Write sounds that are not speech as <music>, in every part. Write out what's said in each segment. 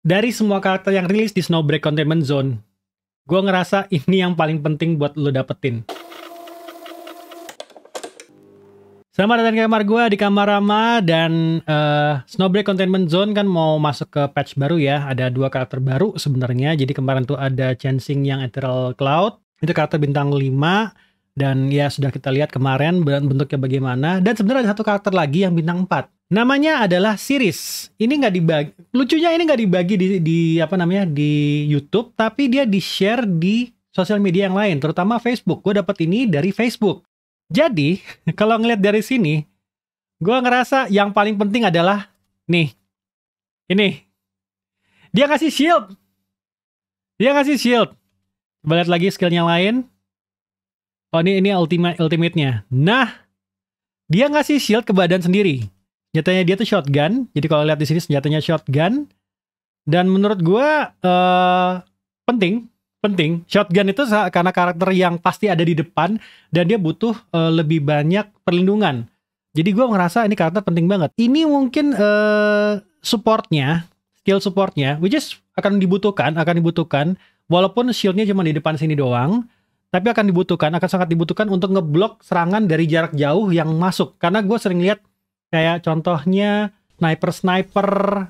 dari semua karakter yang rilis di Snowbreak Containment Zone, gue ngerasa ini yang paling penting buat lo dapetin. Selamat datang ke kamar gue di kamar Rama dan uh, Snowbreak Containment Zone kan mau masuk ke patch baru ya. Ada dua karakter baru sebenarnya. Jadi kemarin tuh ada Chancing yang Ethereal Cloud, itu karakter bintang 5 dan ya sudah kita lihat kemarin bentuknya bagaimana. Dan sebenarnya ada satu karakter lagi yang bintang 4. Namanya adalah Siris. Ini nggak dibagi. Lucunya ini nggak dibagi di, di apa namanya di YouTube, tapi dia di share di sosial media yang lain, terutama Facebook. Gue dapat ini dari Facebook. Jadi <laughs> kalau ngelihat dari sini, gue ngerasa yang paling penting adalah nih, ini dia kasih shield, dia kasih shield. Coba lagi skillnya yang lain. Oh ini ini ultimate ultimate-nya. Nah, dia ngasih shield ke badan sendiri. Senjatanya dia tuh shotgun. Jadi kalau lihat di sini senjatanya shotgun. Dan menurut gue uh, penting, penting. Shotgun itu karena karakter yang pasti ada di depan dan dia butuh uh, lebih banyak perlindungan. Jadi gue ngerasa ini karakter penting banget. Ini mungkin uh, supportnya, skill supportnya, which is akan dibutuhkan, akan dibutuhkan. Walaupun shieldnya cuma di depan sini doang, tapi akan dibutuhkan akan sangat dibutuhkan untuk ngeblok serangan dari jarak jauh yang masuk karena gue sering lihat kayak contohnya sniper sniper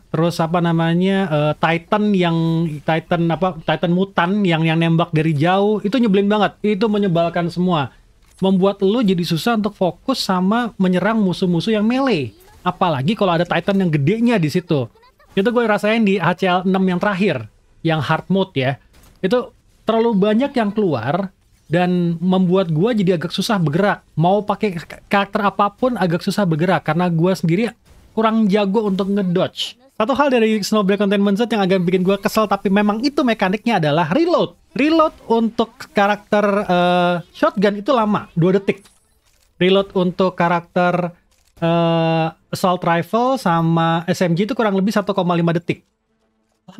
terus apa namanya uh, titan yang titan apa titan mutan yang yang nembak dari jauh itu nyebelin banget itu menyebalkan semua membuat lo jadi susah untuk fokus sama menyerang musuh-musuh yang melee apalagi kalau ada titan yang gedenya di situ itu gue rasain di HCL 6 yang terakhir yang hard mode ya itu terlalu banyak yang keluar dan membuat gua jadi agak susah bergerak. Mau pakai karakter apapun agak susah bergerak karena gua sendiri kurang jago untuk ngedodge. Satu hal dari Snowball Containment set yang agak bikin gue kesel tapi memang itu mekaniknya adalah reload. Reload untuk karakter uh, shotgun itu lama, 2 detik. Reload untuk karakter uh, assault rifle sama SMG itu kurang lebih 1,5 detik.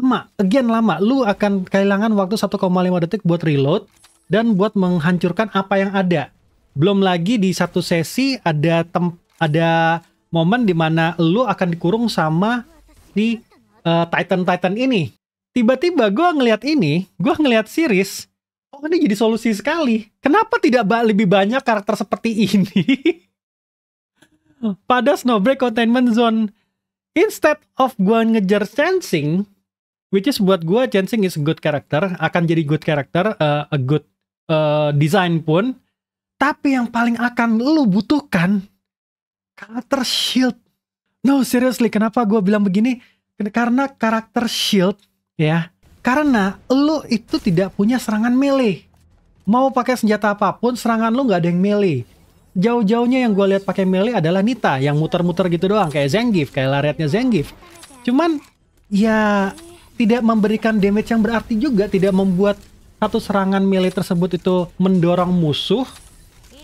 Lama, again lama. Lu akan kehilangan waktu 1,5 detik buat reload dan buat menghancurkan apa yang ada. Belum lagi di satu sesi ada tem ada momen di mana lu akan dikurung sama di uh, eh, Titan Titan ini. Tiba-tiba gue ngelihat ini, gue ngelihat series, oh ini jadi solusi sekali. Kenapa tidak lebih banyak karakter seperti ini? <laughs> Pada Snowbreak Containment Zone, instead of gue ngejar Chancing, which is buat gue Chancing is good character akan jadi good character uh, a good Eh, desain pun, tapi yang paling akan lu butuhkan karakter shield. No, seriously, kenapa gue bilang begini? Karena karakter shield, ya. Karena lu itu tidak punya serangan melee. Mau pakai senjata apapun, serangan lu nggak ada yang melee. Jauh-jauhnya yang gue lihat pakai melee adalah Nita yang muter-muter gitu doang kayak Zengif, kayak lariatnya Zengif. Cuman ya tidak memberikan damage yang berarti juga, tidak membuat satu serangan melee tersebut itu mendorong musuh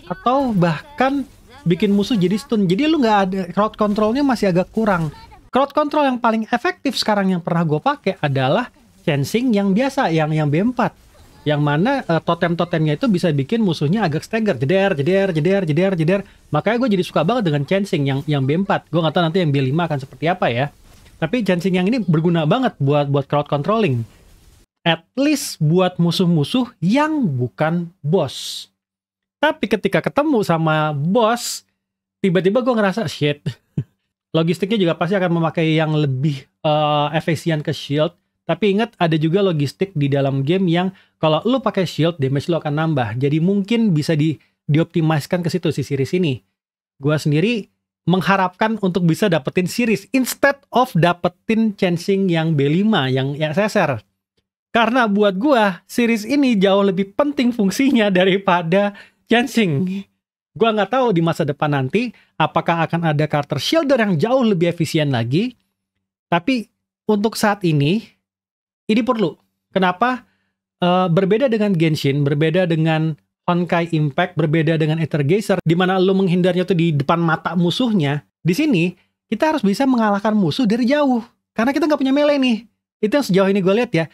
atau bahkan bikin musuh jadi stun. Jadi lu nggak ada crowd controlnya masih agak kurang. Crowd control yang paling efektif sekarang yang pernah gue pakai adalah chancing yang biasa, yang yang B4 yang mana uh, totem-totemnya itu bisa bikin musuhnya agak stagger, jeder, jeder, jeder, jeder, jeder. Makanya gue jadi suka banget dengan chancing yang yang B4. Gue nggak tahu nanti yang B5 akan seperti apa ya. Tapi chancing yang ini berguna banget buat buat crowd controlling at least buat musuh-musuh yang bukan bos. Tapi ketika ketemu sama bos, tiba-tiba gue ngerasa shit. <laughs> Logistiknya juga pasti akan memakai yang lebih uh, efisien ke shield. Tapi ingat ada juga logistik di dalam game yang kalau lu pakai shield damage lo akan nambah. Jadi mungkin bisa di dioptimalkan ke situ si series ini. Gua sendiri mengharapkan untuk bisa dapetin series instead of dapetin chancing yang B5 yang yang seser karena buat gua series ini jauh lebih penting fungsinya <laughs> daripada genshin Gua nggak tahu di masa depan nanti apakah akan ada Carter Shielder yang jauh lebih efisien lagi. Tapi untuk saat ini ini perlu. Kenapa? Uh, berbeda dengan Genshin, berbeda dengan Honkai Impact, berbeda dengan Ether Geyser, di mana lo menghindarnya tuh di depan mata musuhnya. Di sini kita harus bisa mengalahkan musuh dari jauh karena kita nggak punya melee nih. Itu yang sejauh ini gue lihat ya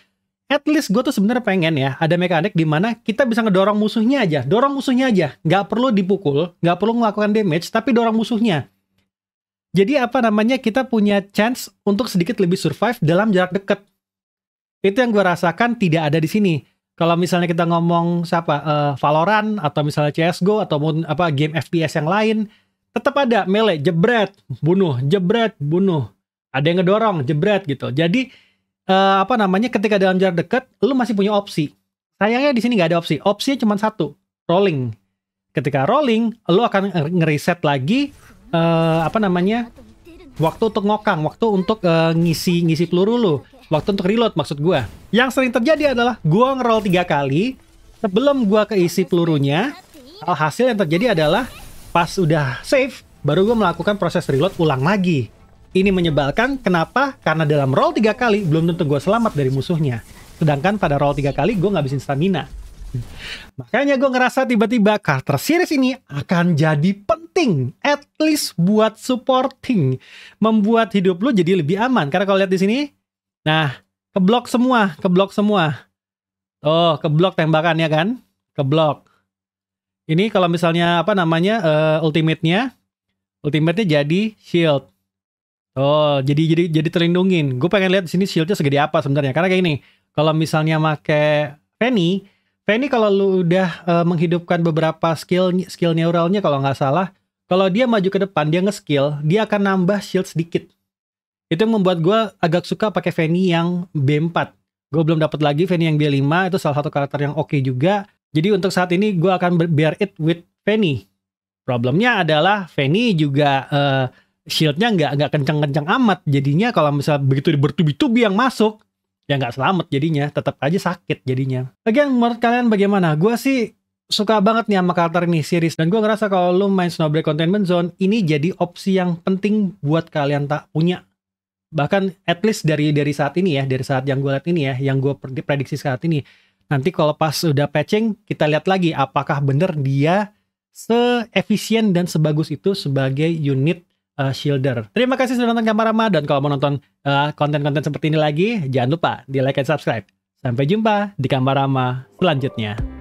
at least gue tuh sebenarnya pengen ya ada mekanik di mana kita bisa ngedorong musuhnya aja, dorong musuhnya aja, nggak perlu dipukul, nggak perlu melakukan damage, tapi dorong musuhnya. Jadi apa namanya kita punya chance untuk sedikit lebih survive dalam jarak dekat. Itu yang gue rasakan tidak ada di sini. Kalau misalnya kita ngomong siapa uh, Valorant atau misalnya CS:GO ataupun apa game FPS yang lain, tetap ada melee, jebret, bunuh, jebret, bunuh. Ada yang ngedorong, jebret gitu. Jadi uh, apa namanya ketika dalam jarak dekat lu masih punya opsi. Sayangnya di sini nggak ada opsi. Opsinya cuma satu, rolling. Ketika rolling, lu akan ngereset lagi uh, apa namanya waktu untuk ngokang, waktu untuk uh, ngisi ngisi peluru lu, waktu untuk reload maksud gua. Yang sering terjadi adalah gua ngeroll tiga kali sebelum gua keisi pelurunya. hasil yang terjadi adalah pas udah save, baru gua melakukan proses reload ulang lagi. Ini menyebalkan, kenapa? Karena dalam roll tiga kali, belum tentu gue selamat dari musuhnya. Sedangkan pada roll tiga kali, gue ngabisin stamina. Makanya gue ngerasa tiba-tiba Carter Series ini akan jadi penting, at least buat supporting, membuat hidup lu jadi lebih aman. Karena kalau lihat di sini, nah keblok semua, keblok semua. Oh, keblok tembakan ya kan? Keblok. Ini kalau misalnya apa namanya uh, ultimate-nya, ultimate-nya jadi shield. Oh, jadi jadi jadi terlindungin. Gue pengen lihat di sini shieldnya segede apa sebenarnya. Karena kayak ini, kalau misalnya make Fanny, Fanny kalau lu udah uh, menghidupkan beberapa skill skill neuralnya kalau nggak salah, kalau dia maju ke depan dia nge-skill, dia akan nambah shield sedikit. Itu yang membuat gue agak suka pakai Fanny yang B4. Gue belum dapat lagi Fanny yang B5, itu salah satu karakter yang oke okay juga. Jadi untuk saat ini gue akan bear it with Fanny. Problemnya adalah Fanny juga uh, shieldnya nggak nggak kencang-kencang amat jadinya kalau misalnya begitu bertubi-tubi yang masuk ya nggak selamat jadinya tetap aja sakit jadinya yang menurut kalian bagaimana gue sih suka banget nih sama karakter ini series dan gue ngerasa kalau lo main Snowbreak Containment Zone ini jadi opsi yang penting buat kalian tak punya bahkan at least dari dari saat ini ya dari saat yang gue lihat ini ya yang gue prediksi saat ini nanti kalau pas udah patching kita lihat lagi apakah bener dia seefisien dan sebagus itu sebagai unit uh, eh, Shielder. Terima kasih sudah nonton Kampar dan Kalau mau nonton eh, konten-konten uh, seperti ini lagi, jangan lupa di like dan subscribe. Sampai jumpa di Kampar Rama selanjutnya.